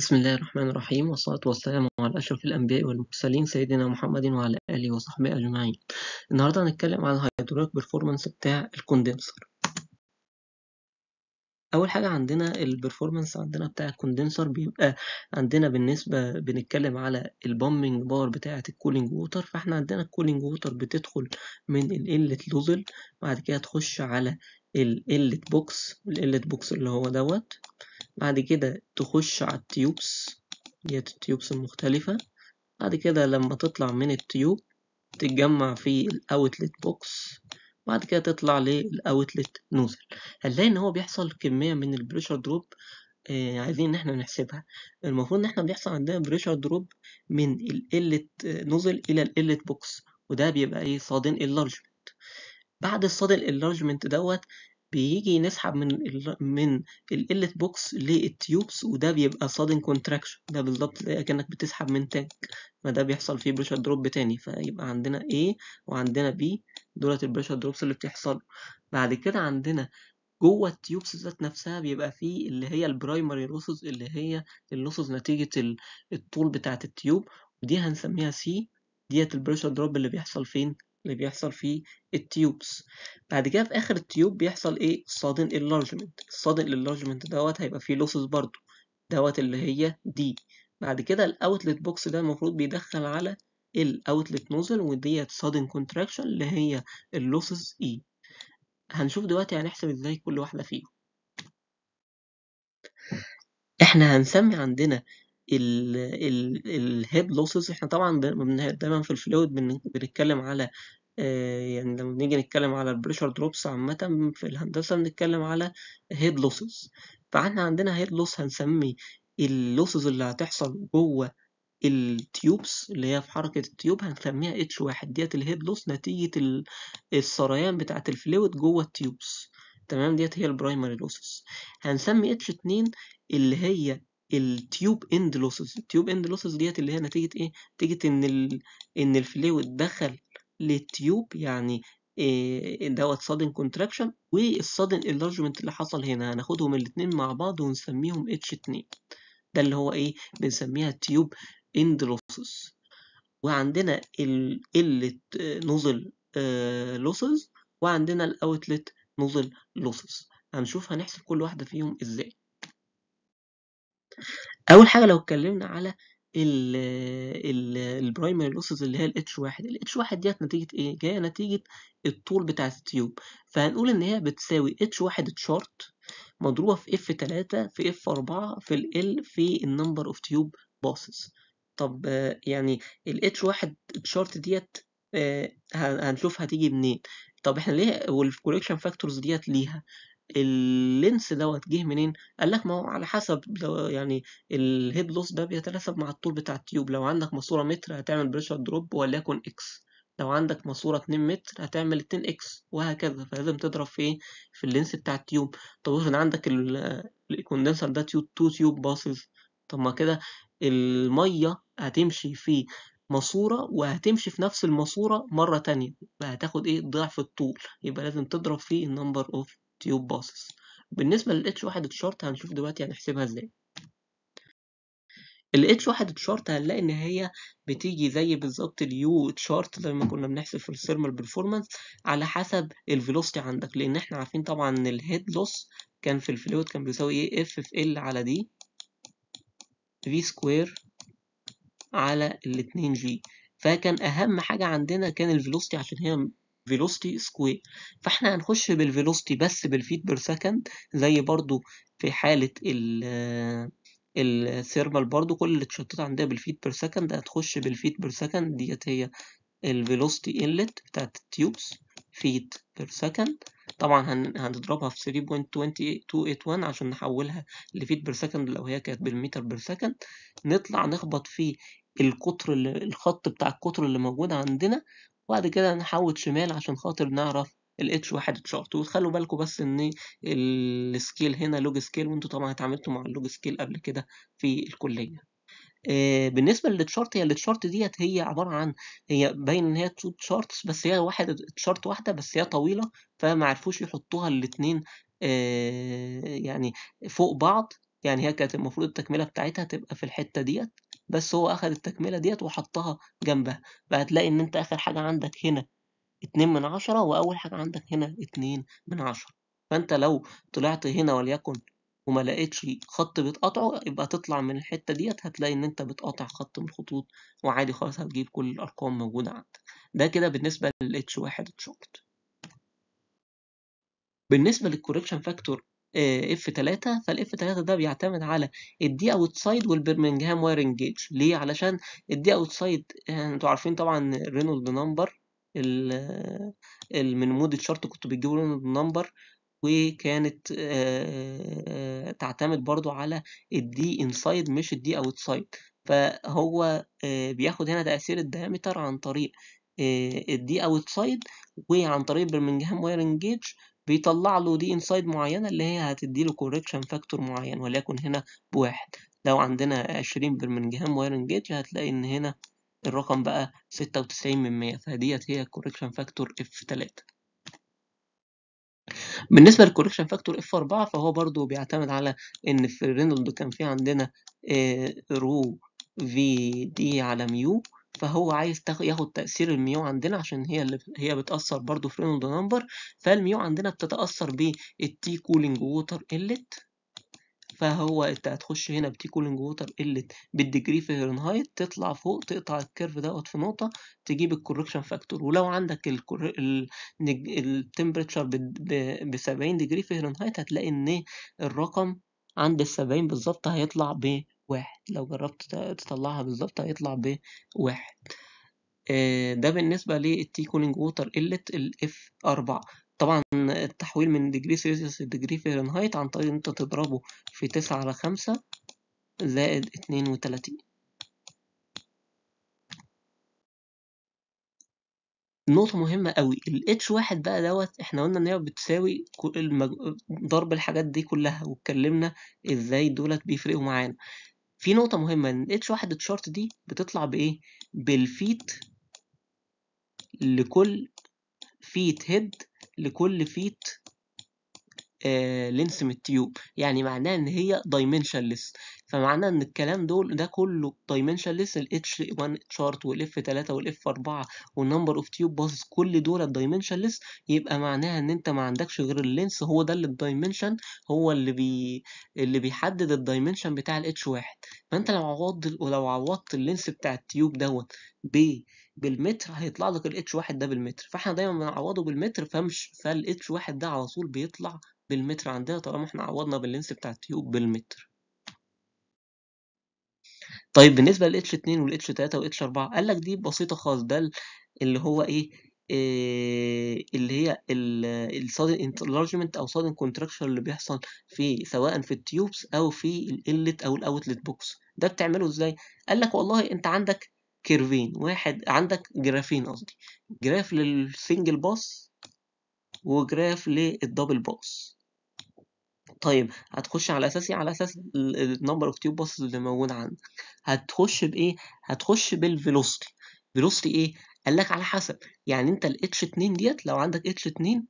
بسم الله الرحمن الرحيم والصلاة والسلام على أشرف الأنبياء والمرسلين سيدنا محمد وعلى آله وصحبه أجمعين النهاردة هنتكلم عن الهيدروليك بيرفورمانس بتاع الكوندنسر أول حاجة عندنا البرفورمانس عندنا بتاع الكوندنسر بيبقى عندنا بالنسبة بنتكلم على البامبنج بار بتاعة الكولينج ووتر فاحنا عندنا الكولينج ووتر بتدخل من القلة لوزل بعد كده تخش على القلة بوكس القلة بوكس اللي هو دوت بعد كده تخش على التيوبس ديت التيوبس المختلفة بعد كده لما تطلع من التيوب تتجمع في الاوتلت بوكس بعد كده تطلع للاوتلت نوزل هنلاقي ان هو بيحصل كمية من البريشر دروب آه عايزين ان احنا نحسبها المفروض ان احنا بيحصل عندنا بريشر دروب من القلة نوزل الى القلة بوكس وده بيبقى ايه صادن اللارجمنت بعد الصادن اللارجمنت دوت بيجي نسحب من ال من الإلت بوكس للتيوبس وده بيبقى صادن كونتراكشن ده بالظبط زي كأنك بتسحب من تانك ما ده بيحصل فيه بريشر دروب تاني فيبقى عندنا A وعندنا B دولت البريشر دروبس اللي بتحصل بعد كده عندنا جوه التيوبس ذات نفسها بيبقى فيه اللي هي البرايمري لوسز اللي هي اللوسز نتيجة الطول بتاعة التيوب ودي هنسميها سي ديت البريشر دروب اللي بيحصل فين اللي بيحصل في التيوبس بعد كده في اخر التيوب بيحصل ايه صادن enlargement الصادن enlargement دوت هيبقى فيه لوسز برضو دوت اللي هي دي بعد كده الاوتلت بوكس ده المفروض بيدخل على الاوتلت نوزل وديت صادن كونتراكشن اللي هي اللوسز اي e. هنشوف دلوقتي هنحسب ازاي كل واحده فيهم احنا هنسمي عندنا الهيد لوسز احنا طبعا دايما في الفلويد بنتكلم على آه، يعني لما بنيجي نتكلم على البريشر دروبس عامة في الهندسة بنتكلم على هيد لوسز فاحنا عندنا هيد لوس هنسمي اللوسز اللي هتحصل جوه التيوبس اللي هي في حركة التيوب هنسميها اتش واحد ديت الهيد لوس نتيجة السريان بتاعة الفلويد جوه التيوبس تمام ديت هي البرايمري لوسز هنسمي اتش اتنين اللي هي التيوب اند لوسز التيوب اند لوسز ديت اللي هي نتيجه ايه نتيجه ان ال... ان الفلويد دخل للتيوب يعني إيه دوت صادن كونتراكشن والصادن انلارجمنت اللي حصل هنا هناخدهم الاثنين مع بعض ونسميهم H2 ده اللي هو ايه بنسميها تيوب اند لوسز وعندنا ال نوزل لوسز آه، وعندنا الاوتلت نوزل لوسز هنشوف هنحسب كل واحده فيهم ازاي اول حاجه لو اتكلمنا على البرايمري لوسز اللي هي الاتش واحد الاتش واحد ديت نتيجه ايه جايه نتيجه الطول بتاع التيوب فهنقول ان هي بتساوي اتش واحد شورت مضروبه في اف 3 في اف 4 في ال في النمبر اوف تيوب باصص طب يعني الاتش واحد شورت ديت آه، هنشوف هتيجي منين طب احنا ليه والكوليكشن فاكتورز ديت ليها اللينس دوت جه منين قال لك ما هو على حسب لو يعني الهيد لوس ده بيتناسب مع الطول بتاع التيوب لو عندك ماسوره متر هتعمل بريشر دروب وليكن اكس لو عندك ماسوره 2 متر هتعمل 2 اكس وهكذا فلازم تضرب في ايه في اللينس بتاع التيوب طب افرض عندك الكوندنسر ده تيوب 2 تيوب باصز طب ما كده الميه هتمشي في ماسورة وهتمشي في نفس الماسورة مرة تانية فهتاخد ايه ضعف الطول يبقى لازم تضرب في النمبر اوف تيوب باصص بالنسبة لل H1 تشارت هنشوف دلوقتي هنحسبها ازاي ال H1 تشارت هنلاقي ان هي بتيجي زي بالظبط اليو تشارت زي ما كنا بنحسب في الثيرمال بيرفورمانس على حسب velocity عندك لان احنا عارفين طبعا ان الهيد لوس كان في الفلويد كان بيساوي ايه اف في ال على دي في سكوير على الاتنين جي فكان اهم حاجة عندنا كان الفيلوستي عشان هي velocity square فاحنا هنخش بالفيلوستي بس بالفيت بير سكند زي برضو في حالة ال الثيرمال برضو كل اللي اتشطت عندها بالفيت بير سكند هتخش بالفيت بير سكند ديت هي الفيلوستي انلت بتاعت التيوبس فيت بير سكند طبعا هنضربها في 3.2281 عشان نحولها لفيت بير سكند لو هي كانت بالمتر بير سكند نطلع نخبط في القطر الخط بتاع القطر اللي موجود عندنا وبعد كده نحوط شمال عشان خاطر نعرف الاتش واحد اتشارت وخلوا بالكم بس ان السكيل هنا لوج سكيل وانتوا طبعا اتعاملتوا مع اللوج سكيل قبل كده في الكليه آه، بالنسبه للتشارت هي التشارت ديت هي عباره عن هي باين ان هي تو تشارتس بس هي واحد تشارت واحده بس هي طويله فما عرفوش يحطوها الاثنين آه، يعني فوق بعض يعني هي كانت المفروض التكمله بتاعتها تبقى في الحته ديت بس هو أخد التكملة ديت وحطها جنبها فهتلاقي إن أنت آخر حاجة عندك هنا اتنين من عشرة وأول حاجة عندك هنا اتنين من عشرة فأنت لو طلعت هنا وليكن وما لقيتش خط بتقطعه يبقى تطلع من الحتة ديت هتلاقي ان انت بتقطع خط من الخطوط وعادي خالص هتجيب كل الارقام موجودة عندك ده كده بالنسبة لل H1 بالنسبة للكوريكشن فاكتور اف 3 فالاف 3 ده بيعتمد على الدي اوتسايد والبرمنجهام وايرنج جيج ليه علشان الدي اوتسايد يعني انتوا عارفين طبعا رينولد نمبر آه، من مود الشرط كنتوا بتجيبوا رينولد نمبر وكانت آه، تعتمد برضو على الدي انسايد مش الدي اوتسايد فهو بياخد هنا تأثير الدايمتر عن طريق الدي اوتسايد وعن طريق برمنجهام وايرنج جيج بيطلع له دي انسايد معينة اللي هي هتدي له كوركشن فاكتور معين وليكن هنا بواحد لو عندنا 20 برمنجهام ويرن جيج هتلاقي ان هنا الرقم بقى 96 من 100 فديت هي الكوركشن فاكتور اف 3 بالنسبة للكوركشن فاكتور اف 4 فهو برضو بيعتمد على ان في رينولد كان في عندنا آه، رو في دي على ميو فهو عايز ياخد تأثير الميو عندنا عشان هي اللي هي بتأثر برضو في رينولد نمبر فالميو عندنا بتتأثر بالتي كولينج ووتر قلت فهو انت هتخش هنا بتي كولينج ووتر قلت بالديجري فهرنهايت تطلع فوق تقطع الكيرف دوت في نقطه تجيب الكوركشن فاكتور ولو عندك التمبريتشر ب 70 ديجري فهرنهايت هتلاقي ان الرقم عند ال 70 بالظبط هيطلع ب واحد لو جربت تطلعها بالظبط هيطلع واحد آه، ده بالنسبة للتي كولينج ووتر قلة الاف 4 طبعا التحويل من ديجري سيلسيوس لديجري فهرنهايت عن طريق ان انت تضربه في تسعة على خمسة زائد اتنين وتلاتين نقطة مهمة قوي ال H1 بقى دوت احنا قلنا ان هي بتساوي ضرب الحاجات دي كلها واتكلمنا ازاي دولت بيفرقوا معانا في نقطة مهمة ان اتش واحد تشارت دي بتطلع بايه؟ بالفيت لكل فيت هيد لكل فيت آه لينس من التيوب يعني معناه ان هي دايمنشنلس فمعنى ان الكلام دول ده كله لسه الاتش 1 شارت والاف 3 والاف 4 والنمبر اوف تيوب باصص كل دول لسه يبقى معناها ان انت ما عندكش غير اللينس هو ده اللي الدايمنشن هو اللي بي اللي بيحدد الدايمنشن بتاع الاتش 1 فانت لو عوضت ولو عوضت اللينس بتاع التيوب دوت ب بالمتر هيطلع لك الاتش 1 ده بالمتر فاحنا دايما بنعوضه بالمتر فمش فالاتش 1 ده على طول بيطلع بالمتر عندنا طالما احنا عوضنا باللينس بتاع التيوب بالمتر طيب بالنسبة للH 2 والH 3 والH 4 قال لك دي بسيطة خالص ده اللي هو إيه آه، اللي هي السادن انترلارجمنت او سادن كونتراكشن اللي بيحصل في سواء في التيوبس او في الالت او الاوتلت بوكس ده بتعمله ازاي قال لك والله انت عندك كيرفين واحد عندك جرافين قصدي جراف للسنجل باس وجراف للدبل باس طيب هتخش على اساس ايه على اساس النمبر اوف تيوب باسز اللي موجود عندك هتخش بايه هتخش بالفيلوسيتي فيلوسيتي ايه قال لك على حسب يعني انت الاتش 2 ديت لو عندك اتش 2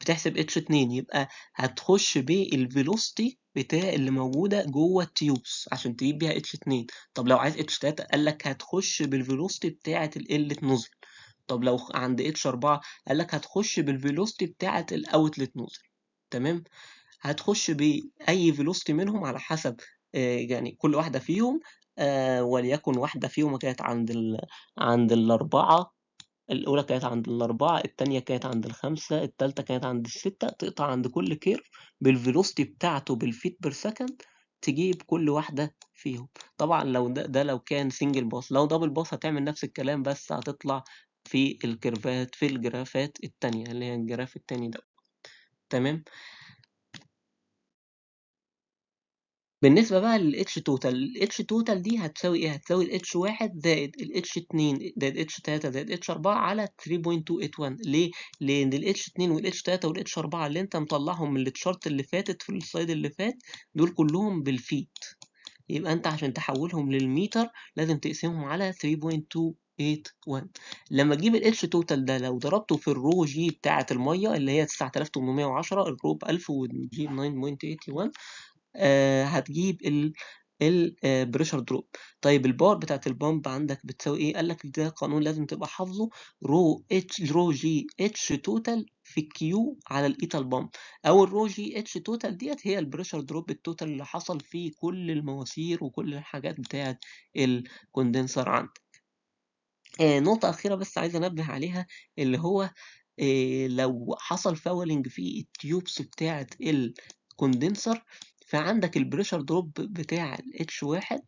بتحسب اتش 2 يبقى هتخش بالفيلوسيتي بتاع اللي موجوده جوه التيوبس عشان تجيب بيها اتش 2 طب لو عايز اتش 3 قال لك هتخش بالفيلوسيتي بتاعه ال نزل طب لو عند اتش 4 قال لك هتخش بالفيلوسيتي بتاعه الاوتلت نزل تمام هتخش بأي فيلوستي منهم على حسب آه، يعني كل واحدة فيهم آه، وليكن واحدة فيهم كانت عند ال... عند الأربعة الأولى كانت عند الأربعة التانية كانت عند الخمسة التالتة كانت عند الستة تقطع عند كل كيرف بالفيلوستي بتاعته بالفيت بير سكند تجيب كل واحدة فيهم طبعا لو ده, ده لو كان سنجل باص لو دبل باص هتعمل نفس الكلام بس هتطلع في الكيرفات في الجرافات التانية اللي هي الجراف التاني ده تمام بالنسبة بقى للاتش توتال الاتش توتال دي هتساوي ايه هتساوي الاتش 1 زائد الاتش 2 زائد الاتش 3 زائد الاتش 4 على 3.281 ليه لان الاتش 2 والاتش 3 والاتش 4 اللي انت مطلعهم من التشارت اللي فاتت في السلايد اللي فات دول كلهم بالفيت يبقى انت عشان تحولهم للميتر لازم تقسمهم على 3.281 لما تجيب الاتش توتال ده لو ضربته في الرو جي بتاعة المية اللي هي 9810 الرو ب 1000 والجي 9.81 آه، هتجيب ال البريشر دروب آه، طيب الباور بتاعت البامب عندك بتساوي ايه قال لك ده قانون لازم تبقى حافظه رو اتش رو جي اتش توتال في كيو على الايتال بامب او الرو جي اتش توتال ديت هي البريشر دروب التوتال اللي حصل في كل المواسير وكل الحاجات بتاعت الكوندنسر عندك آه نقطة أخيرة بس عايز أنبه عليها اللي هو آه لو حصل فاولنج في التيوبس بتاعت الكوندنسر فعندك البريشر دروب بتاع الاتش واحد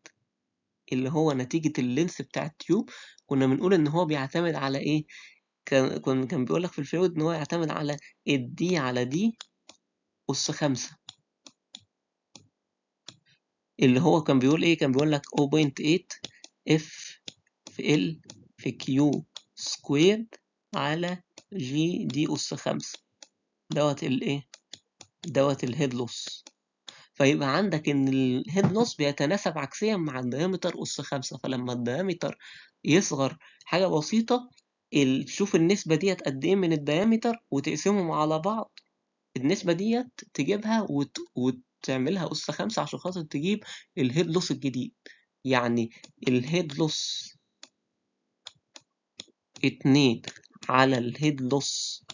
اللي هو نتيجة اللينس بتاع التيوب كنا بنقول إن هو بيعتمد على إيه؟ كان كان, كان في الفلويد إن هو يعتمد على الدي على دي أس خمسة اللي هو كان بيقول إيه؟ كان بيقول لك 0.8 اف في ال في كيو سكوير على جي دي أس خمسة دوت الإيه؟ دوت الهيدلوس فيبقى عندك ان الهيد نص بيتناسب عكسيا مع الديامتر أس خمسة فلما الديامتر يصغر حاجة بسيطة تشوف النسبة ديت قد ايه من الديامتر وتقسمهم على بعض النسبة ديت تجيبها وت... وتعملها أس خمسة عشان خاطر تجيب الهيد لوس الجديد يعني الهيد لوس اتنين على الهيد لوس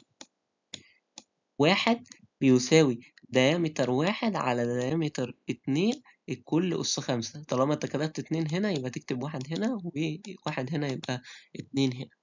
واحد بيساوي ديامتر واحد على ديامتر اتنين الكل أس خمسة طالما أنت كتبت اتنين هنا يبقى تكتب واحد هنا وواحد هنا يبقى اتنين هنا